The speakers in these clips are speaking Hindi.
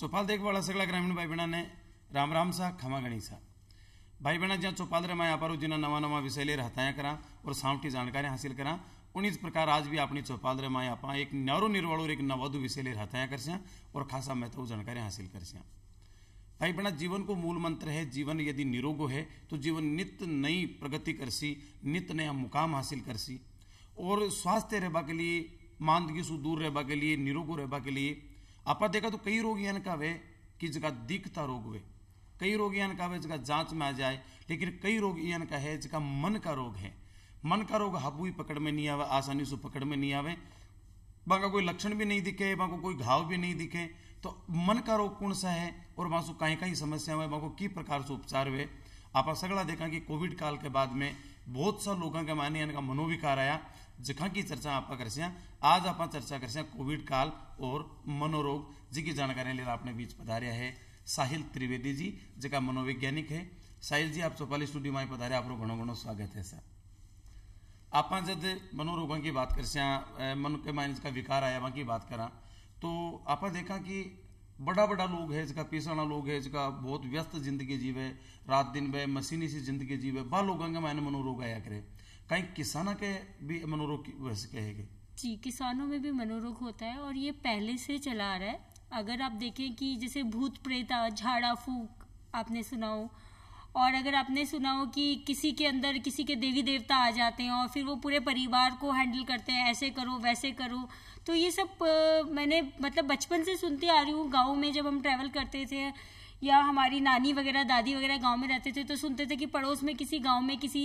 चौपाल ચોપાલ सगला ग्रामीण भाई बहना ने राम राम सा खमा गणी सा भाई बहना जहाँ चौपाल रमाया अपारो जिन्हें नवा नवा विषय ले रहताया करा और सावटी जानकारी हासिल करा उन्हीं प्रकार आज भी अपनी चौपाल माया अपा एक नरो निर्वाण और एक नवाधु विषय ले रहताया कर सया और खासा महत्व जानकारी हासिल कर सया भाई बहना जीवन को मूल मंत्र है जीवन यदि निरोगो है तो जीवन नित्य नई प्रगति कर सी नित्य नया मुकाम हासिल कर सी और स्वास्थ्य रहबा के लिए मांदगी से दूर रहबा के लिए निरोग रहबा के लिए आप देखा तो कई रोगी अन कावे कि जगह दिखता रोग हुए कई रोगी अन कावे जगह जांच में आ जाए लेकिन कई रोग का है जगह मन का रोग है मन का रोग ही पकड़ में नहीं आवे आसानी से पकड़ में नहीं आवे बाका कोई लक्षण भी नहीं दिखे बाको कोई घाव भी नहीं दिखे तो मन का रोग कौन सा है और से कहीं कहीं समस्या हुए बाको की प्रकार से उपचार हुए आप सगड़ा देखा कि कोविड काल के बाद में बहुत ਸਾਰੇ लोगों के ਮਾਨੇ इनका मनोविकार आया ਆਇਆ की चर्चा आप कर ਕਰਸੇ आज आप चर्चा कर हैं कोविड काल और मनोरोग जी की जानकारी लेकर अपने बीच पधारिया है साहिल त्रिवेदी जी जिका मनोवैज्ञानिक है साहिल जी आप चौपाली स्टूडियो में पधारे आप घणो घणो स्वागत है सर आप जब मनोरोगों की बात कर हैं मन के माइंड का विकार आया वहाँ की बात करा तो आप देखा कि बड़ा बड़ा लोग है इसका पेशाना लोग है इसका बहुत व्यस्त जिंदगी जीवे रात दिन वे मशीनी से जिंदगी जीवे बा लोगों का मैंने मनोरोग आया करे कहीं किसाना के भी मनोरोग वैसे कहेगी जी किसानों में भी मनोरोग होता है और ये पहले से चला आ रहा है अगर आप देखें कि जैसे भूत प्रेता झाड़ा फूक आपने सुना हो और अगर आपने सुना हो कि किसी के अंदर किसी के देवी देवता आ जाते हैं और फिर वो पूरे परिवार को हैंडल करते हैं ऐसे करो वैसे करो तो ये सब मैंने मतलब बचपन से सुनती आ रही हूँ गाँव में जब हम ट्रैवल करते थे या हमारी नानी वगैरह दादी वगैरह गांव में रहते थे तो सुनते थे कि पड़ोस में किसी गांव में किसी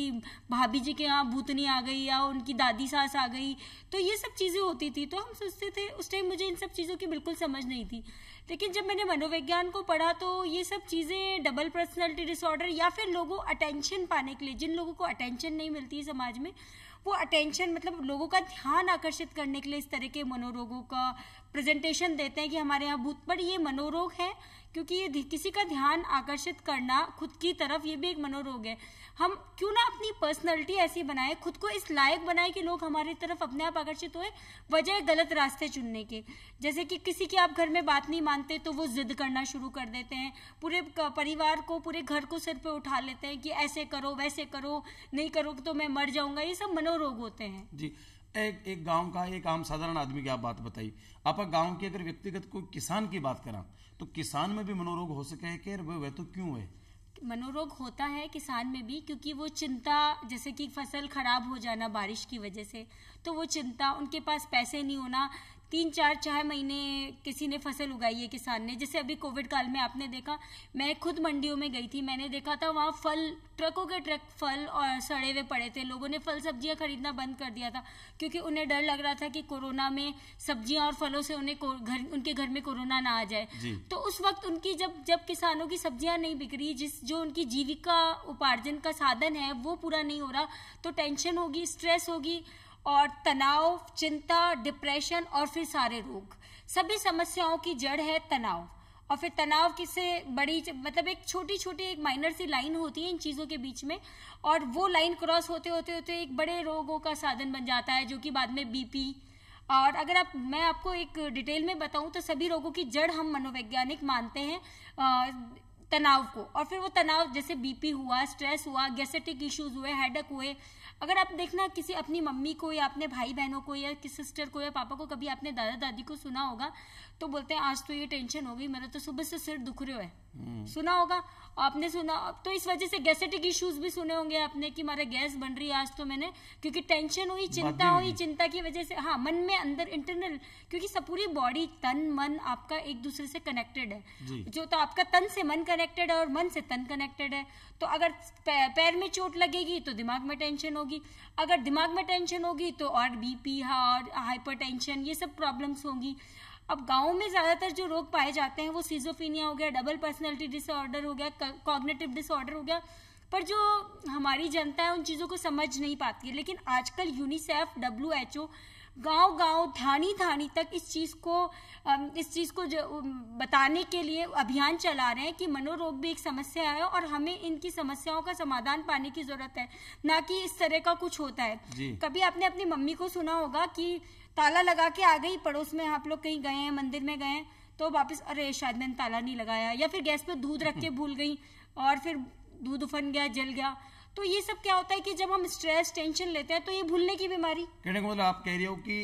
भाभी जी के यहाँ भूतनी आ गई या उनकी दादी सास आ गई तो ये सब चीज़ें होती थी तो हम सोचते थे उस टाइम मुझे इन सब चीज़ों की बिल्कुल समझ नहीं थी लेकिन जब मैंने मनोविज्ञान को पढ़ा तो ये सब चीज़ें डबल पर्सनैलिटी डिसऑर्डर या फिर लोगों अटेंशन पाने के लिए जिन लोगों को अटेंशन नहीं मिलती है समाज में वो अटेंशन मतलब लोगों का ध्यान आकर्षित करने के लिए इस तरह के मनोरोगों का प्रेजेंटेशन देते हैं कि हमारे यहाँ भूत पर ये मनोरोग है क्योंकि ये किसी का ध्यान आकर्षित करना खुद की तरफ ये भी एक मनोरोग है हम क्यों ना अपनी पर्सनैलिटी ऐसी बनाए खुद को इस लायक बनाए कि लोग हमारी तरफ अपने आप आकर्षित होए वजह गलत रास्ते चुनने के जैसे कि किसी की आप घर में बात नहीं मानते तो वो जिद करना शुरू कर देते हैं पूरे परिवार को पूरे घर को सिर पर उठा लेते हैं कि ऐसे करो वैसे करो नहीं करो तो मैं मर जाऊंगा ये सब मनोरोग होते हैं जी एक एक गांव का एक आम साधारण आदमी की आप बात बताई आप गांव की अगर व्यक्तिगत कोई किसान की बात करा तो किसान में भी मनोरोग हो सके है कि वह तो क्यों है मनोरोग होता है किसान में भी क्योंकि वो चिंता जैसे कि फसल खराब हो जाना बारिश की वजह से तो वो चिंता उनके पास पैसे नहीं होना तीन चार चार महीने किसी ने फसल उगाई है किसान ने जैसे अभी कोविड काल में आपने देखा मैं खुद मंडियों में गई थी मैंने देखा था वहाँ फल ट्रकों के ट्रक फल और सड़े हुए पड़े थे लोगों ने फल सब्जियाँ खरीदना बंद कर दिया था क्योंकि उन्हें डर लग रहा था कि कोरोना में सब्जियाँ और फलों से उन्हें घर उनके घर में कोरोना ना आ जाए तो उस वक्त उनकी जब जब किसानों की सब्जियाँ नहीं बिक रही जिस जो उनकी जीविका उपार्जन का साधन है वो पूरा नहीं हो रहा तो टेंशन होगी स्ट्रेस होगी और तनाव चिंता डिप्रेशन और फिर सारे रोग सभी समस्याओं की जड़ है तनाव और फिर तनाव किससे बड़ी मतलब एक छोटी छोटी एक माइनर सी लाइन होती है इन चीज़ों के बीच में और वो लाइन क्रॉस होते होते होते एक बड़े रोगों का साधन बन जाता है जो कि बाद में बीपी और अगर आप मैं आपको एक डिटेल में बताऊं तो सभी रोगों की जड़ हम मनोवैज्ञानिक मानते हैं तनाव को और फिर वो तनाव जैसे बीपी हुआ स्ट्रेस हुआ गैसेटिक इश्यूज हुए हेडक हुए अगर आप देखना किसी अपनी मम्मी को या अपने भाई बहनों को या किसी सिस्टर को या पापा को कभी आपने दादा दादी को सुना होगा तो बोलते हैं आज तो ये टेंशन हो गई मेरा तो सुबह से सिर दुख रहे है हम्म। सुना होगा आपने सुना तो इस वजह से गैसेटिक इश्यूज भी सुने होंगे आपने कि मारे गैस बन रही है आज तो मैंने क्योंकि टेंशन हुई चिंता हुई चिंता की वजह से हाँ मन में अंदर इंटरनल क्योंकि सब पूरी बॉडी तन मन आपका एक दूसरे से कनेक्टेड है जो तो आपका तन से मन कनेक्टेड है और मन से तन कनेक्टेड है तो अगर पैर में चोट लगेगी तो दिमाग में टेंशन होगी अगर दिमाग में टेंशन होगी तो और बीपी और हाइपरटेंशन ये सब प्रॉब्लम्स होंगी अब गाँव में ज़्यादातर जो रोग पाए जाते हैं वो सीजोफीनिया हो गया डबल पर्सनैलिटी डिसऑर्डर हो गया कॉग्नेटिव डिसऑर्डर हो गया पर जो हमारी जनता है उन चीज़ों को समझ नहीं पाती है लेकिन आजकल यूनिसेफ डब्ल्यू एच ओ गाँव गाँव थानी थानी तक इस चीज़ को इस चीज़ को बताने के लिए अभियान चला रहे हैं कि मनोरोग भी एक समस्या है और हमें इनकी समस्याओं का समाधान पाने की ज़रूरत है ना कि इस तरह का कुछ होता है कभी आपने अपनी मम्मी को सुना होगा कि ताला लगा के आ गई पड़ोस में आप लोग कहीं गए हैं मंदिर में गए हैं तो वापस अरे शायद मैंने ताला नहीं लगाया या फिर गैस पे दूध रख के भूल गई और फिर दूध उफन गया जल गया तो ये सब क्या होता है कि जब हम स्ट्रेस टेंशन लेते हैं तो ये भूलने की बीमारी कहने को मतलब आप कह रहे हो कि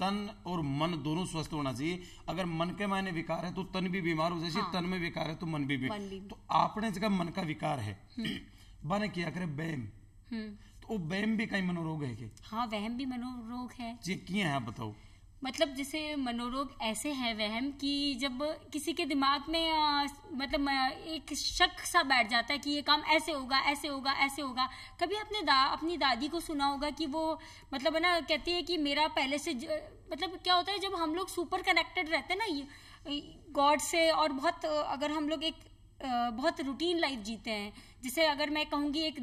तन और मन दोनों स्वस्थ होना चाहिए अगर मन के मायने विकार है तो तन भी बीमार हो जैसे हाँ। तन में विकार है तो मन भी बीमार तो आपने जगह मन का विकार है हम्म। बने किया करे बैम हम्म। तो वहम भी कई मनोरोग है के हाँ वहम भी मनोरोग है जी क्या है बताओ मतलब जैसे मनोरोग ऐसे है वहम कि जब किसी के दिमाग में आ, मतलब एक शक सा बैठ जाता है कि ये काम ऐसे होगा ऐसे होगा ऐसे होगा कभी अपने दा अपनी दादी को सुना होगा कि वो मतलब है ना कहती है कि मेरा पहले से ज, मतलब क्या होता है जब हम लोग सुपर कनेक्टेड रहते हैं ना गॉड से और बहुत अगर हम लोग एक बहुत रूटीन लाइफ जीते हैं जिसे अगर मैं कहूँगी एक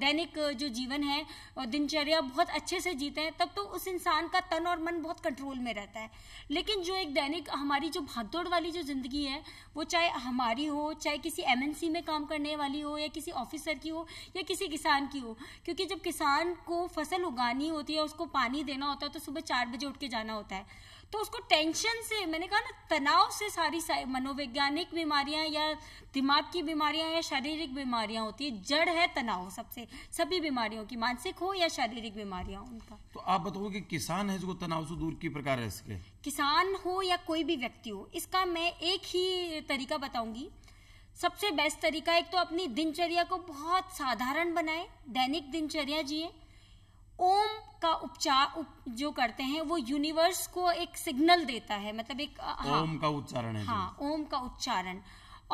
दैनिक जो जीवन है और दिनचर्या बहुत अच्छे से जीते हैं तब तो उस इंसान का तन और मन बहुत कंट्रोल में रहता है लेकिन जो एक दैनिक हमारी जो भागदौड़ वाली जो ज़िंदगी है वो चाहे हमारी हो चाहे किसी एमएनसी में काम करने वाली हो या किसी ऑफिसर की हो या किसी किसान की हो क्योंकि जब किसान को फसल उगानी होती है उसको पानी देना होता है तो सुबह चार बजे उठ के जाना होता है तो उसको टेंशन से मैंने कहा ना तनाव से सारी मनोवैज्ञानिक बीमारियां या दिमाग की बीमारियां या शारीरिक बीमारियां होती है जड़ है तनाव सबसे सभी बीमारियों की मानसिक हो या शारीरिक बीमारियां उनका तो आप बताओ कि किसान है जिसको तनाव से दूर की प्रकार है इसके किसान हो या कोई भी व्यक्ति हो इसका मैं एक ही तरीका बताऊंगी सबसे बेस्ट तरीका एक तो अपनी दिनचर्या को बहुत साधारण बनाए दैनिक दिनचर्या जिए ओम का उपचार उप, जो करते हैं वो यूनिवर्स को एक सिग्नल देता है मतलब एक हाँ, ओम का उच्चारण है हाँ ओम का उच्चारण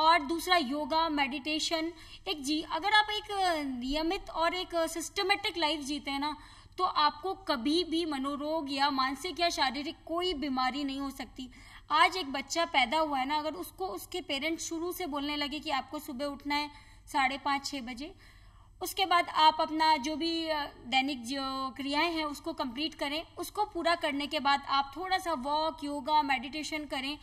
और दूसरा योगा मेडिटेशन एक जी अगर आप एक नियमित और एक सिस्टमेटिक लाइफ जीते हैं ना तो आपको कभी भी मनोरोग या मानसिक या शारीरिक कोई बीमारी नहीं हो सकती आज एक बच्चा पैदा हुआ है ना अगर उसको उसके पेरेंट्स शुरू से बोलने लगे कि आपको सुबह उठना है साढ़े पाँच छः बजे उसके बाद आप अपना जो भी दैनिक जो क्रियाएं हैं उसको कंप्लीट करें उसको पूरा करने के बाद आप थोड़ा सा वॉक योगा मेडिटेशन करें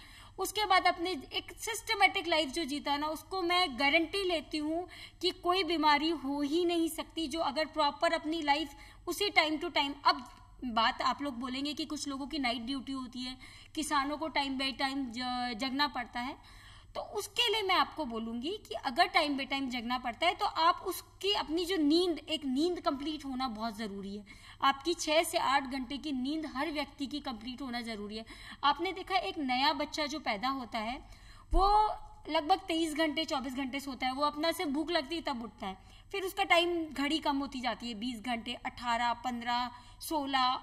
उसके बाद अपने एक सिस्टमेटिक लाइफ जो जीता ना उसको मैं गारंटी लेती हूँ कि कोई बीमारी हो ही नहीं सकती जो अगर प्रॉपर अपनी लाइफ उसी टाइम टू टाइम अब बात आप लोग बोलेंगे कि कुछ लोगों की नाइट ड्यूटी होती है किसानों को टाइम बाई टाइम जगना पड़ता है तो उसके लिए मैं आपको बोलूंगी कि अगर टाइम बे टाइम जगना पड़ता है तो आप उसकी अपनी जो नींद एक नींद कंप्लीट होना बहुत ज़रूरी है आपकी छः से आठ घंटे की नींद हर व्यक्ति की कंप्लीट होना ज़रूरी है आपने देखा एक नया बच्चा जो पैदा होता है वो लगभग तेईस घंटे चौबीस घंटे सोता है वो अपना से भूख लगती है तब उठता है फिर उसका टाइम घड़ी कम होती जाती है बीस घंटे अट्ठारह पंद्रह सोलह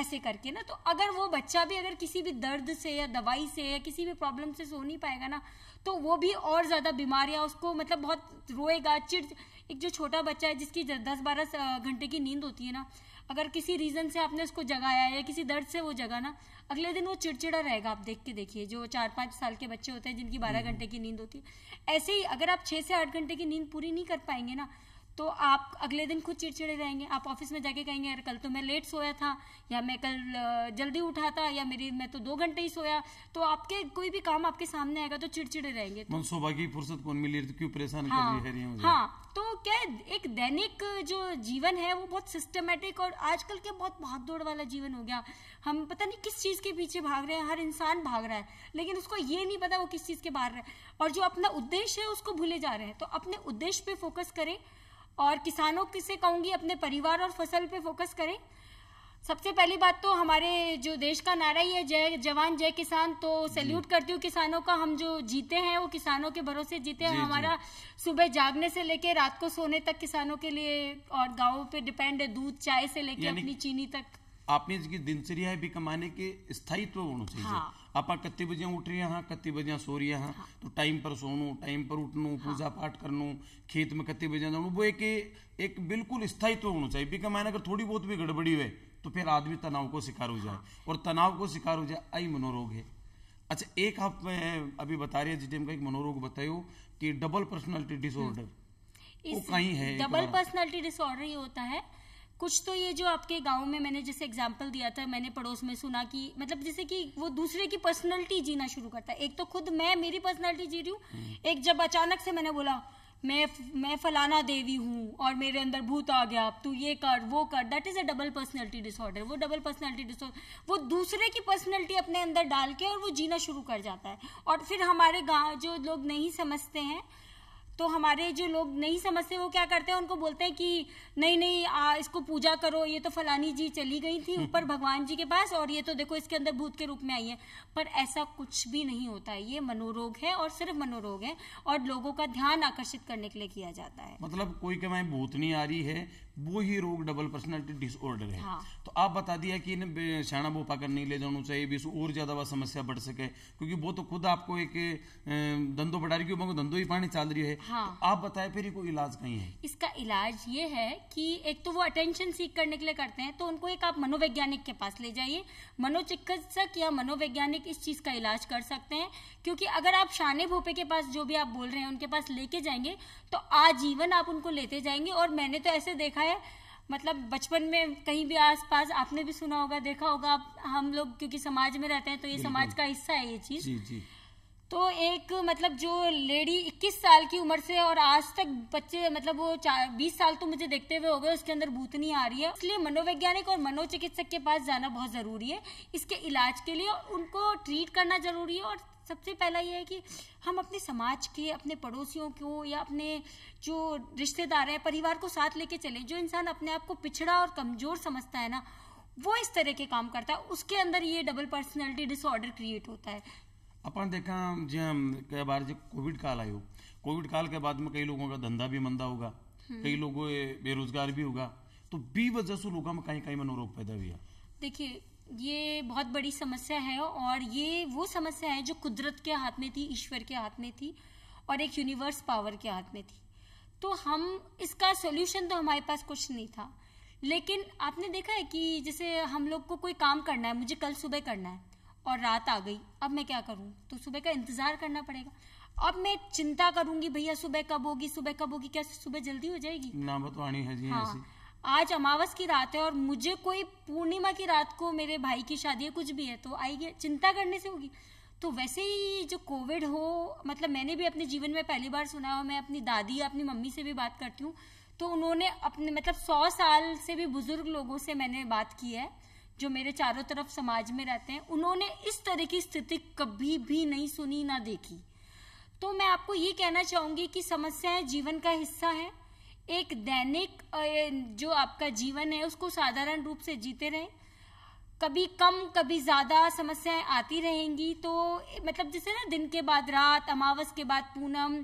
ऐसे करके ना तो अगर वो बच्चा भी अगर किसी भी दर्द से या दवाई से या किसी भी प्रॉब्लम से सो नहीं पाएगा ना तो वो भी और ज़्यादा बीमारियां उसको मतलब बहुत रोएगा चिड़ एक जो छोटा बच्चा है जिसकी दस बारह घंटे की नींद होती है ना अगर किसी रीज़न से आपने उसको जगाया या किसी दर्द से वो जगा ना अगले दिन वो चिड़चिड़ा रहेगा आप देख के देखिए जो चार पाँच साल के बच्चे होते हैं जिनकी बारह हम्म। घंटे की नींद होती है ऐसे ही अगर आप छः से आठ घंटे की नींद पूरी नहीं कर पाएंगे ना तो आप अगले दिन खुद चिड़चिड़े रहेंगे आप ऑफिस में जाके कहेंगे यार कल तो मैं लेट सोया था या मैं कल जल्दी उठा था या मेरी मैं तो दो घंटे ही सोया तो आपके कोई भी काम आपके सामने आएगा तो चिड़चिड़े रहेंगे तो, सुबह की फुर्सत कौन मिली तो क्यों परेशान हाँ, कर रही हाँ, है हाँ तो क्या एक दैनिक जो जीवन है वो बहुत सिस्टमेटिक और आजकल के बहुत भाग दौड़ वाला जीवन हो गया हम पता नहीं किस चीज के पीछे भाग रहे हैं हर इंसान भाग रहा है लेकिन उसको ये नहीं पता वो किस चीज के बाहर रहे और जो अपना उद्देश्य है उसको भूले जा रहे हैं तो अपने उद्देश्य पे फोकस करें और किसानों से कहूँगी अपने परिवार और फसल पे फोकस करें सबसे पहली बात तो हमारे जो देश का नारा ही है जय जवान जय किसान तो सैल्यूट करती हूँ किसानों का हम जो जीते हैं वो किसानों के भरोसे जीते हैं जी, हमारा जी. सुबह जागने से लेके रात को सोने तक किसानों के लिए और गाँव पे डिपेंड है दूध चाय से लेके अपनी चीनी तक आपने दिनचर्या भी कमाने के स्थायित्व होना चाहिए हाँ। आप कत्ती बजे उठ रही हाँ कत्ती बजे सो रही हाँ तो टाइम पर सोनू टाइम पर उठनू पूजा पाठ करनू खेत में कत्ती बजे जाना वो एक एक बिल्कुल स्थायित्व होना चाहिए बिका मैंने अगर थोड़ी बहुत भी गड़बड़ी हुए तो फिर आदमी तनाव को शिकार हो जाए और तनाव को शिकार हो जाए आई मनोरोग है अच्छा एक आप अभी बता रही है जी का एक मनोरोग बताइयो कि डबल पर्सनैलिटी डिसऑर्डर वो कहीं है डबल पर्सनैलिटी डिसऑर्डर ही होता है कुछ तो ये जो आपके गांव में मैंने जैसे एग्जाम्पल दिया था मैंने पड़ोस में सुना कि मतलब जैसे कि वो दूसरे की पर्सनैलिटी जीना शुरू करता है एक तो खुद मैं मेरी पर्सनैलिटी जी रही हूँ हम्म। एक जब अचानक से मैंने बोला मैं मैं फलाना देवी हूँ और मेरे अंदर भूत आ गया अब तू ये कर वो कर that is a double personality disorder वो डबल पर्सनैलिटी डिसऑर्डर वो दूसरे की पर्सनैलिटी अपने अंदर डाल के और वो जीना शुरू कर जाता है और फिर हमारे गाँव जो लोग नहीं समझते हैं तो हमारे जो लोग नहीं समझते वो क्या करते हैं उनको बोलते हैं कि नहीं नहीं आ, इसको पूजा करो ये तो फलानी जी चली गई थी हम्म। ऊपर भगवान जी के पास और ये तो देखो इसके अंदर भूत के रूप में आई है पर ऐसा कुछ भी नहीं होता है ये मनोरोग है और सिर्फ मनोरोग है और लोगों का ध्यान आकर्षित करने के लिए किया जाता है मतलब कोई कमाई भूत नहीं आ रही है वो ही रोग डबल पर्सनैलिटी डिसऑर्डर है हाँ। तो आप बता दिया कि इन्हें शाणा बोपा कर नहीं ले जाना चाहिए भी और ज्यादा वह समस्या बढ़ सके क्योंकि वो तो खुद आपको एक धंधो बढ़ा रही क्योंकि धंधो ही पानी चाल रही है हाँ। तो आप बताए फिर कोई इलाज कहीं है इसका इलाज ये है कि एक तो वो अटेंशन सीख करने के लिए करते हैं तो उनको एक आप मनोवैज्ञानिक के पास ले जाइए मनोचिकित्सक या मनोवैज्ञानिक इस चीज का इलाज कर सकते हैं क्योंकि अगर आप शाने भोपे के पास जो भी आप बोल रहे हैं उनके पास लेके जाएंगे तो आजीवन आप उनको लेते जाएंगे और मैंने तो ऐसे देखा है है मतलब बचपन में कहीं भी आसपास आपने भी सुना होगा देखा होगा हम लोग क्योंकि समाज में रहते हैं तो ये समाज का हिस्सा है ये चीज जी, जी। तो एक मतलब जो लेडी 21 साल की उम्र से और आज तक बच्चे मतलब वो 20 साल तो मुझे देखते हुए हो गए उसके अंदर भूतनी आ रही है इसलिए मनोवैज्ञानिक और मनोचिकित्सक के पास जाना बहुत जरूरी है इसके इलाज के लिए उनको ट्रीट करना जरूरी है और सबसे पहला ये है कि हम अपने समाज के अपने पड़ोसियों को या अपने जो रिश्तेदार हैं परिवार को साथ लेके चले जो इंसान अपने आप को पिछड़ा और कमजोर समझता है ना वो इस तरह के काम करता है उसके अंदर ये डबल पर्सनैलिटी डिसऑर्डर क्रिएट होता है अपन देखा जो कई बार जब कोविड काल आयो कोविड काल के बाद में कई लोगों का धंधा भी मंदा होगा हम्म। कई लोगों बेरोजगार भी होगा तो बी वजह से लोगों में कहीं कहीं मनोरोग पैदा हुआ देखिए ये बहुत बड़ी समस्या है और ये वो समस्या है जो कुदरत के हाथ में थी ईश्वर के हाथ में थी और एक यूनिवर्स पावर के हाथ में थी तो हम इसका सोल्यूशन तो हमारे पास कुछ नहीं था लेकिन आपने देखा है कि जैसे हम लोग को कोई काम करना है मुझे कल सुबह करना है और रात आ गई अब मैं क्या करूँ तो सुबह का इंतज़ार करना पड़ेगा अब मैं चिंता करूंगी भैया सुबह कब होगी सुबह कब होगी क्या सुबह जल्दी हो जाएगी ना बतवाणी तो है जी हाँ, ऐसी आज अमावस की रात है और मुझे कोई पूर्णिमा की रात को मेरे भाई की शादी है कुछ भी है तो आई चिंता करने से होगी तो वैसे ही जो कोविड हो मतलब मैंने भी अपने जीवन में पहली बार सुना हो मैं अपनी दादी या अपनी मम्मी से भी बात करती हूँ तो उन्होंने अपने मतलब सौ साल से भी बुजुर्ग लोगों से मैंने बात की है जो मेरे चारों तरफ समाज में रहते हैं उन्होंने इस तरह की स्थिति कभी भी नहीं सुनी ना देखी तो मैं आपको ये कहना चाहूंगी कि समस्याएं जीवन का हिस्सा है एक दैनिक जो आपका जीवन है उसको साधारण रूप से जीते रहें कभी कम कभी ज़्यादा समस्याएं आती रहेंगी तो मतलब जैसे ना दिन के बाद रात अमावस के बाद पूनम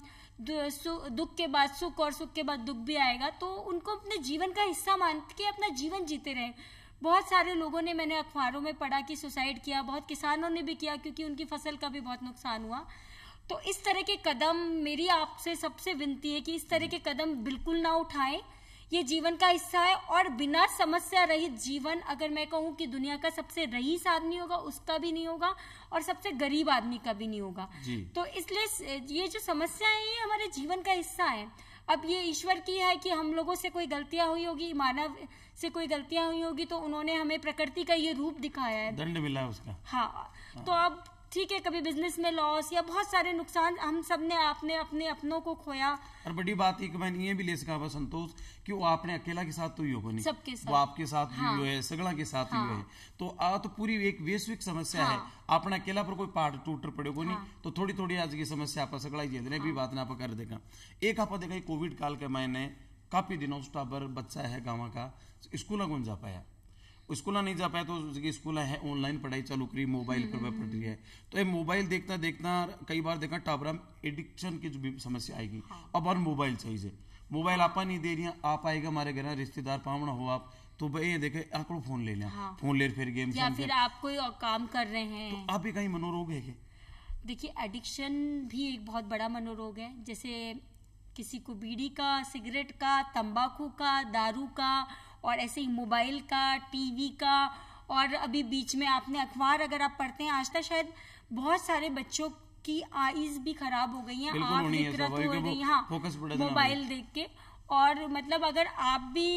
दुख के बाद सुख और सुख के बाद दुख भी आएगा तो उनको अपने जीवन का हिस्सा मान के अपना जीवन जीते रहें बहुत सारे लोगों ने मैंने अखबारों में पढ़ा कि सुसाइड किया बहुत किसानों ने भी किया क्योंकि उनकी फसल का भी बहुत नुकसान हुआ तो इस तरह के कदम मेरी आपसे सबसे विनती है कि इस तरह के कदम बिल्कुल ना उठाएं ये जीवन का हिस्सा है और बिना समस्या रहित जीवन अगर मैं कहूँ कि दुनिया का सबसे रईस आदमी होगा उसका भी नहीं होगा और सबसे गरीब आदमी का भी नहीं होगा तो इसलिए ये जो समस्या है ये हमारे जीवन का हिस्सा है अब ये ईश्वर की है कि हम लोगों से कोई गलतियां हुई होगी मानव से कोई गलतियां हुई होगी तो उन्होंने हमें प्रकृति का ये रूप दिखाया है दंड मिला उसका हाँ, तो हाँ। तो अब ठीक है कभी बिजनेस में लॉस या बहुत सारे नुकसान हम सब ने आपने अपने अपनों को खोया और बड़ी बात एक मैंने ये भी ले सका बस संतोष कि वो आपने अकेला के साथ तो ही नहीं सबके साथ वो आपके साथ हाँ। भी हुए है सगड़ा के साथ हाँ। है तो आ तो पूरी एक वैश्विक समस्या हाँ। है अपना अकेला पर कोई पार्ट टूट पड़ेगा नहीं हाँ। तो थोड़ी थोड़ी आज की समस्या आप सगड़ा ही झेल भी बात ना आप कर देगा एक आप देखा कोविड काल के मैंने काफी दिनों पर बच्चा है गाँव का स्कूल कौन जा पाया स्कूल नहीं जा पाया तो उसकी स्कूल है ऑनलाइन पढ़ाई चालू करी मोबाइल पर वह पढ़ रही है हम्म, हम्म। तो ये मोबाइल देखता देखता कई बार देखा टाबरा में एडिक्शन की जो भी समस्या आएगी हाँ। अब और मोबाइल चाहिए मोबाइल आपा नहीं दे रही आप आएगा हमारे घर रिश्तेदार पावना हो आप तो भाई ये देखे आंकड़ों फोन ले लिया हाँ। फोन ले फिर गेम या फिर आप कोई काम कर रहे हैं तो आप भी कहीं मनोरोग है देखिए एडिक्शन भी एक बहुत बड़ा मनोरोग है जैसे किसी को बीड़ी का सिगरेट का तंबाकू का दारू का और ऐसे ही मोबाइल का टीवी का और अभी बीच में आपने अखबार अगर आप पढ़ते हैं आज तक शायद बहुत सारे बच्चों की आईज भी खराब हो गई हैं आँख विकृत हो गई हाँ मोबाइल देख के और मतलब अगर आप भी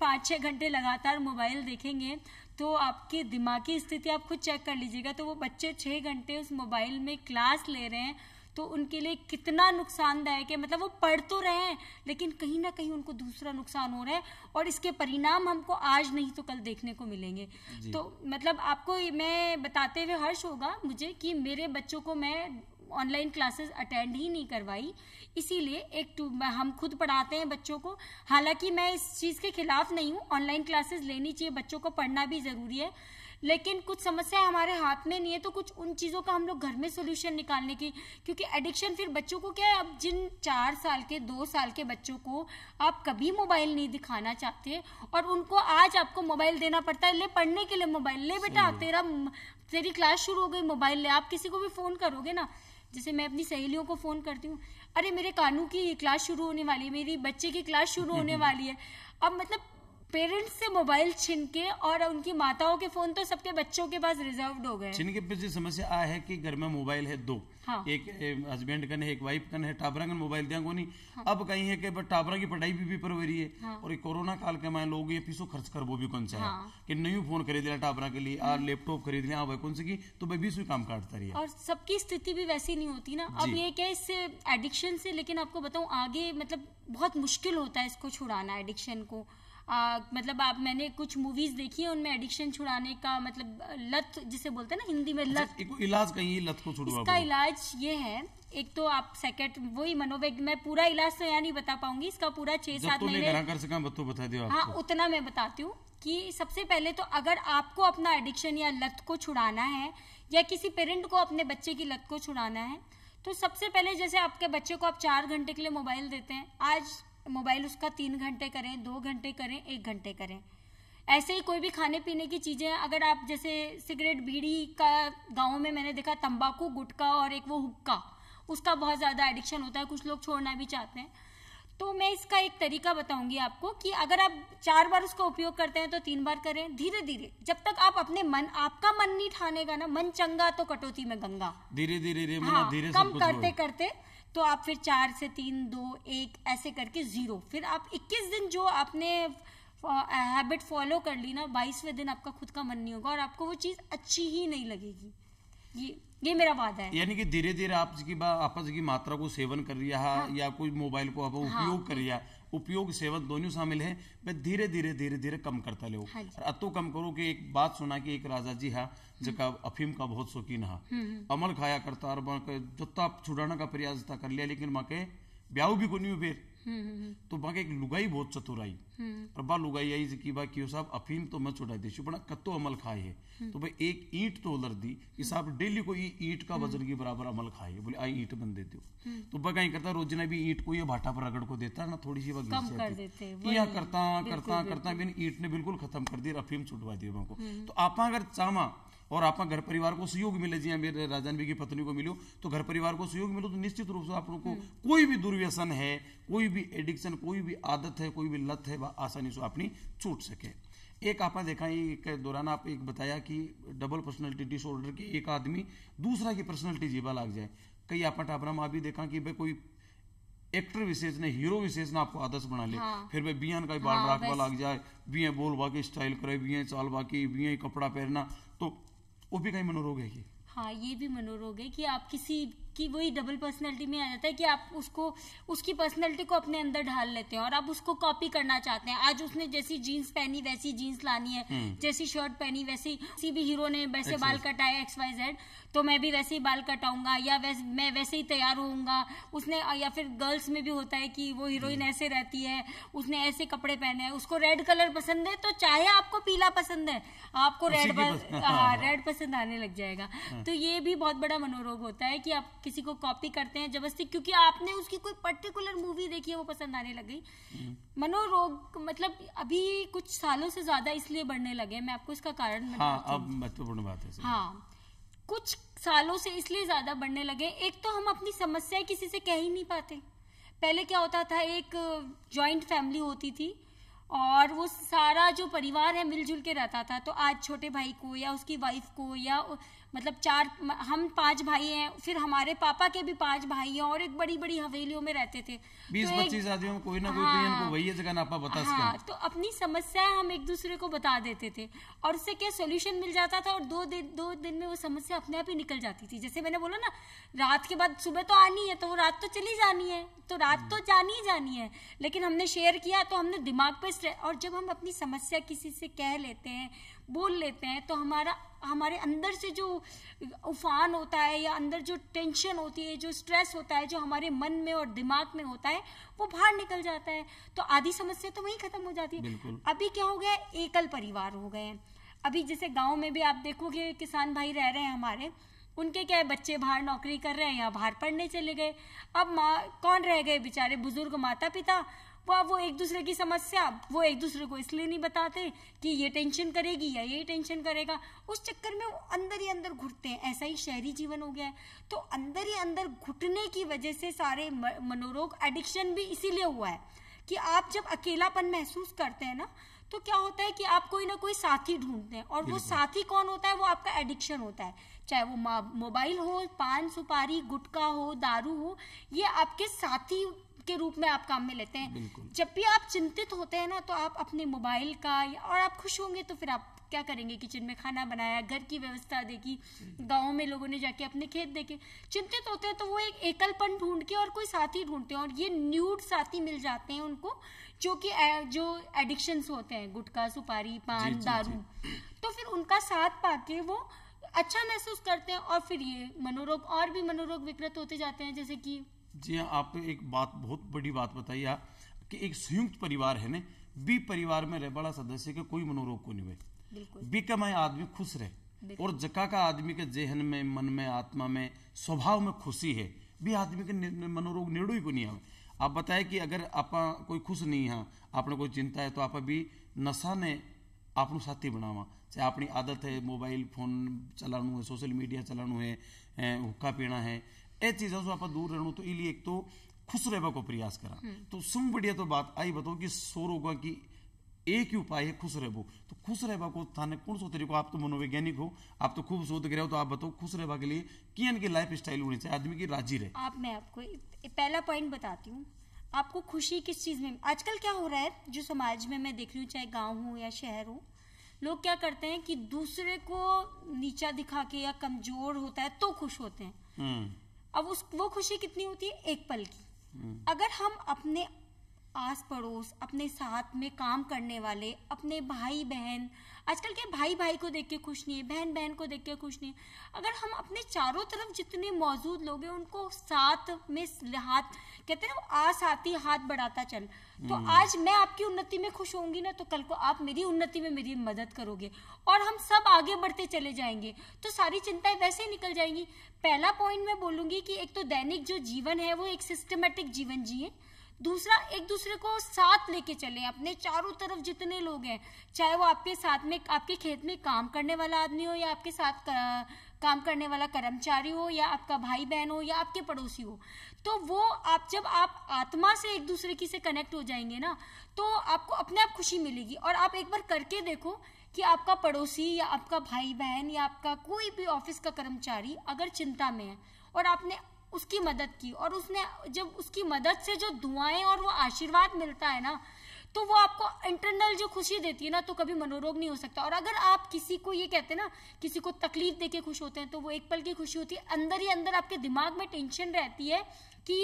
पाँच छह घंटे लगातार मोबाइल देखेंगे तो आपके दिमागी स्थिति आप खुद चेक कर लीजिएगा तो वो बच्चे छह घंटे उस मोबाइल में क्लास ले रहे हैं तो उनके लिए कितना नुकसानदायक है मतलब वो पढ़ तो रहे हैं लेकिन कहीं ना कहीं उनको दूसरा नुकसान हो रहा है और इसके परिणाम हमको आज नहीं तो कल देखने को मिलेंगे तो मतलब आपको मैं बताते हुए हर्ष होगा मुझे कि मेरे बच्चों को मैं ऑनलाइन क्लासेस अटेंड ही नहीं करवाई इसीलिए एक टू हम खुद पढ़ाते हैं बच्चों को हालांकि मैं इस चीज़ के खिलाफ नहीं हूँ ऑनलाइन क्लासेस लेनी चाहिए बच्चों को पढ़ना भी ज़रूरी है लेकिन कुछ समस्या हमारे हाथ में नहीं है तो कुछ उन चीज़ों का हम लोग घर में सोल्यूशन निकालने की क्योंकि एडिक्शन फिर बच्चों को क्या है अब जिन चार साल के दो साल के बच्चों को आप कभी मोबाइल नहीं दिखाना चाहते और उनको आज आपको मोबाइल देना पड़ता है ले पढ़ने के लिए मोबाइल ले बेटा तेरा तेरी क्लास शुरू हो गई मोबाइल ले आप किसी को भी फ़ोन करोगे ना जैसे मैं अपनी सहेलियों को फ़ोन करती हूँ अरे मेरे कानू की क्लास शुरू होने वाली है मेरी बच्चे की क्लास शुरू होने वाली है अब मतलब पेरेंट्स से मोबाइल छीन के और उनकी माताओं के फोन तो सबके बच्चों के पास रिजर्व हो गए छिन के पीछे समस्या आ है कि घर में मोबाइल है दो हाँ। एक हस्बैंड कन है एक वाइफ कन है टाबरा कन मोबाइल दिया कोनी हाँ। अब कहीं है कि टाबरा की पढ़ाई भी, भी पर रही है हाँ। और कोरोना काल के माए लोग ये पीसो खर्च कर वो भी कौन सा हाँ। है कि नयू फोन खरीद लिया टाबरा के लिए और लैपटॉप खरीद लिया वह कौन सी की तो भाई बीस काम काटता रही है और सबकी स्थिति भी वैसी नहीं होती ना अब ये क्या इससे एडिक्शन से लेकिन आपको बताऊँ आगे मतलब बहुत मुश्किल होता है इसको छुड़ाना एडिक्शन को आ, मतलब आप मैंने कुछ मूवीज देखी है उनमें एडिक्शन छुड़ाने का मतलब लत जिसे बोलते हैं ना हिंदी में अच्छा, लत इलाज कहीं लत को इसका इलाज ये है एक तो आप सेकेंड वही मनोवैज्ञ मैं पूरा इलाज तो यहाँ नहीं बता पाऊंगी इसका पूरा छह सात महीने तो बता दियो हाँ उतना मैं बताती हूँ कि सबसे पहले तो अगर आपको अपना एडिक्शन या लत को छुड़ाना है या किसी पेरेंट को अपने बच्चे की लत को छुड़ाना है तो सबसे पहले जैसे आपके बच्चे को आप चार घंटे के लिए मोबाइल देते हैं आज मोबाइल उसका तीन घंटे करें दो घंटे करें एक घंटे करें ऐसे ही कोई भी खाने पीने की चीज़ें अगर आप जैसे सिगरेट बीड़ी का गाँव में मैंने देखा तंबाकू गुटका और एक वो हुक्का उसका बहुत ज़्यादा एडिक्शन होता है कुछ लोग छोड़ना भी चाहते हैं तो मैं इसका एक तरीका बताऊंगी आपको कि अगर आप चार बार उसका उपयोग करते हैं तो तीन बार करें धीरे धीरे जब तक आप अपने मन आपका मन नहीं ठानेगा ना मन चंगा तो कटौती में गंगा धीरे धीरे धीरे मतलब हाँ, धीरे कम करते करते तो आप फिर चार से तीन दो एक ऐसे करके ज़ीरो फिर आप 21 दिन जो आपने हैबिट फॉलो कर ली ना बाईसवें दिन आपका खुद का मन नहीं होगा और आपको वो चीज़ अच्छी ही नहीं लगेगी ये ये मेरा वादा है यानी कि धीरे धीरे आप की आपस की मात्रा को सेवन कर रहा हाँ। या कोई मोबाइल को आप हाँ. उपयोग हाँ, कर रहा उपयोग सेवन दोनों शामिल है मैं धीरे धीरे धीरे धीरे कम करता ले हाँ अतो कम करो कि एक बात सुना कि एक राजा जी जो हाँ, हम्म। जका अफीम का बहुत शौकीन हा हम्म, हम्म। अमल खाया करता और जत्ता छुड़ाने का प्रयास कर लिया लेकिन माँ के ब्याह भी को नहीं हुए हम्म, हम्म, हम्म। तो बाकी एक लुगाई बहुत चतुर आई बा लुगाई आई जी की बा की साहब अफीम तो मैं छुटा देशु बड़ा कत्तो अमल खाए है तो भाई एक ईंट तो उधर दी कि साहब डेली कोई ये ईंट का वजन के बराबर अमल खाए बोले आई ईंट बन देते हो तो बा कहीं करता रोजना भी ईंट को ये भाटा पर रगड़ को देता ना थोड़ी सी वह यह करता करता करता ईंट ने बिल्कुल खत्म कर दी अफीम छुटवा दी को तो आप अगर चामा और आपका घर परिवार को सहयोग मिले जी हाँ, मेरे राजनवी की पत्नी को मिलो तो घर परिवार को सहयोग मिलो तो निश्चित रूप से आप लोग को हम्म। कोई भी दुर्व्यसन है कोई भी एडिक्शन कोई भी आदत है कोई भी लत है वह आसानी से अपनी छूट सके एक आपने देखा के दौरान आप एक बताया कि डबल पर्सनैलिटी डिसऑर्डर के एक आदमी दूसरा की पर्सनैलिटी जीवा लग जाए कई आपने टाबरा में भी देखा कि भाई कोई एक्टर विशेष ने हीरो विशेष ने आपको आदर्श बना ले हाँ। फिर भाई बियान का बाल हाँ, राखवा लग जाए बिया बोल बाकी स्टाइल करे बिया चाल बाकी बिया कपड़ा पहनना तो वो भी कहीं मनोरोग है कि हाँ ये भी मनोरोग है कि आप किसी कि वही डबल पर्सनैलिटी में आ जाता है कि आप उसको उसकी पर्सनैलिटी को अपने अंदर ढाल लेते हैं और आप उसको कॉपी करना चाहते हैं आज उसने जैसी जीन्स पहनी वैसी जीन्स लानी है हम्म। जैसी शर्ट पहनी वैसी किसी भी हीरो ने वैसे बाल कटाए एक्स वाई जेड तो मैं भी वैसे ही बाल कटाऊंगा या वैसे मैं वैसे ही तैयार होऊंगा उसने या फिर गर्ल्स में भी होता है कि वो हीरोइन हम्म। ऐसे रहती है उसने ऐसे कपड़े पहने हैं उसको रेड कलर पसंद है तो चाहे आपको पीला पसंद है आपको रेड हाँ रेड हाँ, हाँ। पसंद आने लग जाएगा हम्म। तो ये भी बहुत बड़ा मनोरोग होता है कि आप किसी को कॉपी करते हैं जबरदस्ती क्योंकि आपने उसकी कोई पर्टिकुलर मूवी देखी है वो पसंद आने लग गई हम्म। मनोरोग मतलब अभी कुछ सालों से ज्यादा इसलिए बढ़ने लगे मैं आपको इसका कारण हाँ, अब महत्वपूर्ण बात है हाँ कुछ सालों से इसलिए ज्यादा बढ़ने लगे एक तो हम अपनी समस्या किसी से कह ही नहीं पाते पहले क्या होता था एक जॉइंट फैमिली होती थी और वो सारा जो परिवार है मिलजुल के रहता था तो आज छोटे भाई को या उसकी वाइफ को या मतलब चार हम पांच भाई हैं फिर हमारे पापा के भी पांच भाई हैं और एक बड़ी बड़ी हवेलियों में रहते थे तो बीस पच्चीस आदमियों कोई ना कोई हाँ, को वही जगह ना बता हाँ, तो अपनी समस्या हम एक दूसरे को बता देते थे और उससे क्या सोल्यूशन मिल जाता था और दो दिन दो दिन में वो समस्या अपने आप ही निकल जाती थी जैसे मैंने बोला ना रात के बाद सुबह तो आनी है तो वो रात तो चली जानी है तो रात तो हम्म। जानी ही जानी है लेकिन हमने शेयर किया तो हमने दिमाग पर और जब हम अपनी समस्या किसी से कह लेते हैं बोल लेते हैं तो हमारा हमारे अंदर से जो उफान होता है या अंदर जो टेंशन होती है जो स्ट्रेस होता है जो हमारे मन में और दिमाग में होता है वो बाहर निकल जाता है तो आधी समस्या तो वहीं खत्म हो जाती है अभी क्या हो गया एकल परिवार हो गए हैं अभी जैसे गाँव में भी आप देखोगे किसान भाई रह रहे हैं हमारे उनके क्या है बच्चे बाहर नौकरी कर रहे हैं या बाहर पढ़ने चले गए अब माँ कौन रह गए बेचारे बुजुर्ग माता पिता वह वो एक दूसरे की समस्या वो एक दूसरे को इसलिए नहीं बताते कि ये टेंशन करेगी या ये टेंशन करेगा उस चक्कर में वो अंदर ही अंदर घुटते हैं ऐसा ही शहरी जीवन हो गया है तो अंदर ही अंदर घुटने की वजह से सारे मनोरोग एडिक्शन भी इसीलिए हुआ है कि आप जब अकेलापन महसूस करते हैं ना तो क्या होता है कि आप कोई ना कोई साथी ढूंढते हैं और वो साथी कौन होता है वो आपका एडिक्शन होता है चाहे वो मोबाइल हो पान सुपारी गुटखा हो दारू हो ये आपके साथी के रूप में आप काम में लेते हैं जब भी आप चिंतित होते हैं ना तो आप अपने मोबाइल का और आप खुश होंगे तो फिर आप क्या करेंगे किचन में खाना बनाया घर की व्यवस्था देखी गाँव में लोगों ने जाके अपने खेत देखे चिंतित होते हैं तो वो एक एकलपन ढूंढ के और कोई साथी ढूंढते हैं और ये न्यूड साथी मिल जाते हैं उनको जो कि जो एडिक्शंस होते हैं गुटखा सुपारी पान दारू तो फिर उनका साथ पाके वो अच्छा महसूस करते हैं और फिर ये मनोरोग और भी मनोरोग विकृत होते जाते हैं जैसे कि जी हाँ आपने एक बात बहुत बड़ी बात बताई आप कि एक संयुक्त परिवार है ना बी परिवार में रह बड़ा सदस्य के कोई मनोरोग को नहीं हुए बी का मैं आदमी खुश रहे और जका का आदमी के जेहन में मन में आत्मा में स्वभाव में खुशी है भी आदमी के मनोरोग निर्णय को नहीं आवे आप बताए कि अगर आप कोई खुश नहीं है आपने कोई चिंता है तो आप भी नशा ने आपू साथी बनावा चाहे अपनी आदत है मोबाइल फोन चलानू है सोशल मीडिया चलानू है हुक्का पीना है चीजों से आप दूर रहणो तो इली एक तो खुश रहने को प्रयास करा हम्म। तो सुन बढ़िया तो बात आई बताओ कि सो रोगा की एक ही उपाय है खुश रहो तो खुश रहबा को थाने कौन सो तरीको आप तो मनोवैज्ञानिक हो आप तो खूब शोध रहे हो तो आप बताओ खुश रहबा के लिए किन की लाइफ स्टाइल होनी चाहिए आदमी की राजी रहे आप मैं आपको पहला पॉइंट बताती हूँ आपको खुशी किस चीज़ में आजकल क्या हो रहा है जो समाज में मैं देख रही हूँ चाहे गाँव हो या शहर हो लोग क्या करते हैं कि दूसरे को नीचा दिखा के या कमजोर होता है तो खुश होते हैं हम्म। अब उस वो खुशी कितनी होती है एक पल की हम्म। अगर हम अपने आस पड़ोस अपने साथ में काम करने वाले अपने भाई बहन आजकल के भाई भाई को देख के खुश नहीं है बहन बहन को देख के खुश नहीं है अगर हम अपने चारों तरफ जितने मौजूद लोग हैं उनको साथ में हाथ कहते हैं आस आती हाथ बढ़ाता चल तो हम्म। आज मैं आपकी उन्नति में खुश होंगी ना तो कल को आप मेरी उन्नति में मेरी मदद करोगे और हम सब आगे बढ़ते चले जाएंगे तो सारी चिंताएं वैसे ही निकल जाएंगी पहला पॉइंट मैं बोलूंगी कि एक तो दैनिक जो जीवन है वो एक सिस्टमेटिक जीवन जिए जी दूसरा एक दूसरे को साथ लेके चले अपने चारों तरफ जितने लोग हैं चाहे वो आपके साथ में आपके खेत में काम करने वाला आदमी हो या आपके साथ कर, काम करने वाला कर्मचारी हो या आपका भाई बहन हो या आपके पड़ोसी हो तो वो आप जब आप आत्मा से एक दूसरे की से कनेक्ट हो जाएंगे ना तो आपको अपने आप खुशी मिलेगी और आप एक बार करके देखो कि आपका पड़ोसी या आपका भाई बहन या आपका कोई भी ऑफिस का कर्मचारी अगर चिंता में है और आपने उसकी मदद की और उसने जब उसकी मदद से जो दुआएं और वो आशीर्वाद मिलता है ना तो वो आपको इंटरनल जो खुशी देती है ना तो कभी मनोरोग नहीं हो सकता और अगर आप किसी को ये कहते हैं ना किसी को तकलीफ देके खुश होते हैं तो वो एक पल की खुशी होती है अंदर ही अंदर आपके दिमाग में टेंशन रहती है कि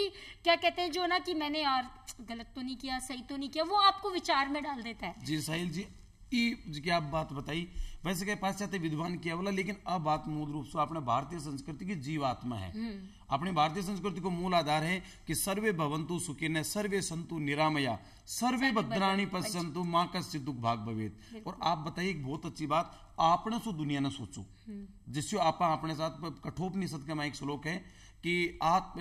क्या कहते हैं जो ना कि मैंने यार गलत तो नहीं किया सही तो नहीं किया वो आपको विचार में डाल देता है जी साहिल जी की आप बात बताई वैसे क्या पाश्चात्य विद्वान किया बोला लेकिन अब बात मूल रूप से आपने भारतीय संस्कृति की जीवात्मा है हम्म। अपने भारतीय संस्कृति को मूल आधार है कि सर्वे भवंतु सुखिन सर्वे संतु निरामया सर्वे भद्राणी पश्यंतु माँ का सिद्धुक भाग भवेद और आप बताइए एक बहुत अच्छी बात आपने सो दुनिया ने सोचो हम्म। जिससे आप अपने साथ कठोप निषद का एक श्लोक है कि आप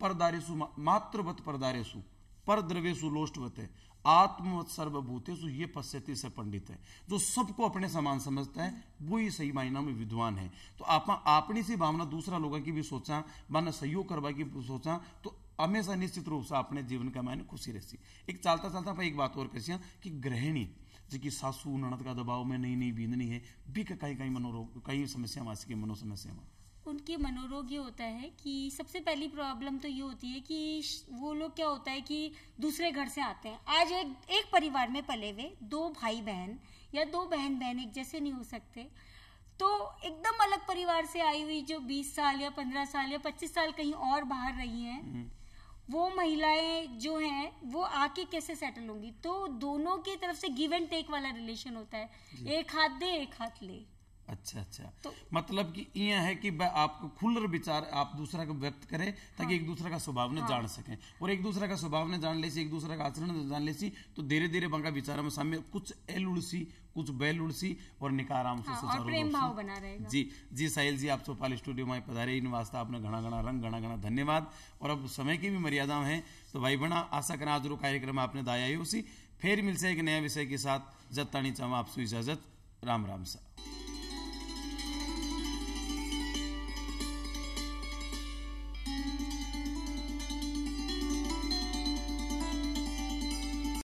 परदारेशु मातृवत परदारेशु पर द्रव्य लोष्टवत है आत्मवत सर्वभूतेशु ये पश्चिति से पंडित है जो सबको अपने समान समझता है वो ही सही मायना में विद्वान है तो आप अपनी सी भावना दूसरा लोगों की भी सोचा माना सहयोग करवा की सोचा तो हमेशा निश्चित रूप से अपने जीवन का मायने खुशी रहती एक चलता चलता एक बात और कैसी कि गृहिणी जो कि सासू ननद का दबाव में नई नई बींदनी है भी कहीं कहीं मनोरोग कई समस्या में की मनो समस्या में उनके मनोरोग ये होता है कि सबसे पहली प्रॉब्लम तो ये होती है कि वो लोग क्या होता है कि दूसरे घर से आते हैं आज एक एक परिवार में पले हुए दो भाई बहन या दो बहन बहन एक जैसे नहीं हो सकते तो एकदम अलग परिवार से आई हुई जो 20 साल या 15 साल या 25 साल कहीं और बाहर रही हैं हम्म। वो महिलाएं जो हैं वो आके कैसे सेटल होंगी तो दोनों की तरफ से गिव एंड टेक वाला रिलेशन होता है एक हाथ दे एक हाथ ले अच्छा अच्छा तो, मतलब कि यह है कि आपको खुलर विचार आप दूसरा को व्यक्त करें ताकि हाँ, एक दूसरे का स्वभाव ने हाँ, जान सके और एक दूसरे का स्वभाव ने जान ले सी एक दूसरे का आचरण जान ले सी तो धीरे धीरे बंका विचार में सामने कुछ उड़सी कुछ उड़सी और निकाराम से हाँ, और प्रेम भाव बना रहेगा जी जी साहिल जी आप चौपाल स्टूडियो में पधारे इन वास्ता आपने घना घना रंग घना घना धन्यवाद और अब समय की भी मर्यादा है तो भाई बना आशा करना आज रो कार्यक्रम आपने दाया ही उसी फिर मिलसे एक नया विषय के साथ जत्ता नीचा आपसे इजाजत राम राम सा